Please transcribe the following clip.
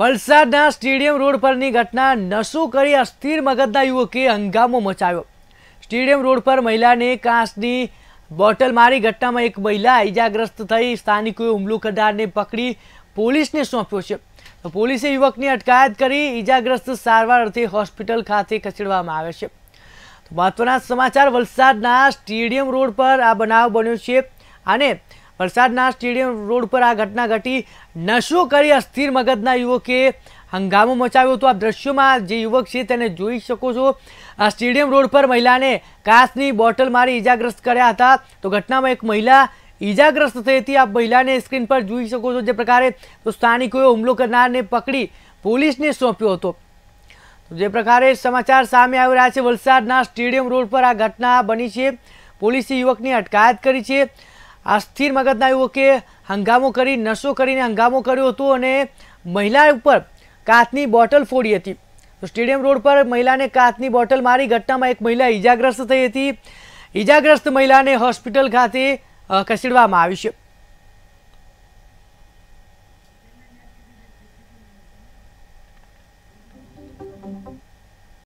વલસાડના stadium road પરની ઘટના નશો કરી અસ્થિર મગજના યુવકે હંગામો મચાવ્યો સ્ટેડિયમ રોડ પર મહિલાને કાંસની બોટલ મારી ઘટનામાં એક મહિલા ઈજાગ્રસ્ત થઈ સ્થાનિકોએ હુમલો કરનારને પકડી પોલીસને સોંપ્યો છે તો પોલીસે યુવકની અટકાયત કરી ઈજાગ્રસ્ત સારવાર અર્થે હોસ્પિટલ ખાતે ખસેડવામાં આવે છે મહત્વના સમાચાર વલસાડના સ્ટેડિયમ રોડ પર આ બનાવ બન્યો છે અને વલસાડના સ્ટેડિયમ રોડ પર આ ઘટના ઘટી નશો કરી અસ્થિર મગજના યુવકે હંગામો મચાવ્યો હતો આ દ્રશ્યોમાં જે યુવક છે તેને જોઈ શકો છો આ સ્ટેડિયમ રોડ પર મહિલાને કાચની બોટલ મારી ઈજાગ્રસ્ત કર્યા હતા તો ઘટનામાં એક મહિલા ઈજાગ્રસ્ત થઈ હતી આ મહિલાને સ્ક્રીન પર જોઈ શકો છો જે પ્રકારે તો સ્થાનિકોએ હુમલો કરનારને પકડી પોલીસને સોંપ્યો હતો જે પ્રકારે સમાચાર સામે આવી રહ્યા છે વલસાડના સ્ટેડિયમ રોડ પર આ ઘટના બની છે પોલીસે યુવકની અટકાયત કરી છે આ સ્થિર મગજના યુવકે હંગામો કરી નશો કરીને હંગામો કર્યો હતો અને મહિલા ઉપર કાચની બોટલ ફોડી હતી તો સ્ટેડિયમ રોડ પર મહિલાને કાચની બોટલ મારી ઘટનામાં એક મહિલા ઈજાગ્રસ્ત થઈ હતી ઈજાગ્રસ્ત મહિલાને હોસ્પિટલ ખાતે ખસેડવામાં આવી છે